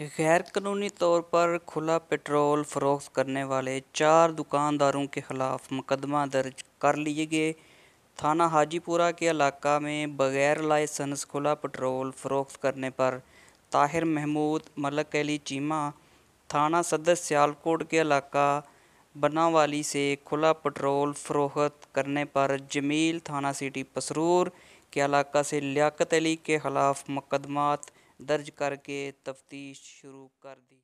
गैर कानूनी तौर पर खुला पेट्रोल फरोख्त करने वाले चार दुकानदारों के खिलाफ मुकदमा दर्ज कर लिए गए थाना हाजीपुरा के इलाका में बगैर लाइसेंस खुला पेट्रोल फरोख्त करने पर ताहिर महमूद मलक अली चीमा थाना सदर सियालकोट के इलाका बनावाली से खुला पेट्रोल फरोख्त करने पर जमील थाना सिटी पसरूर के इलाका से लियाकत अली के खिलाफ मुकदमा दर्ज करके तफ्तीश शुरू कर दी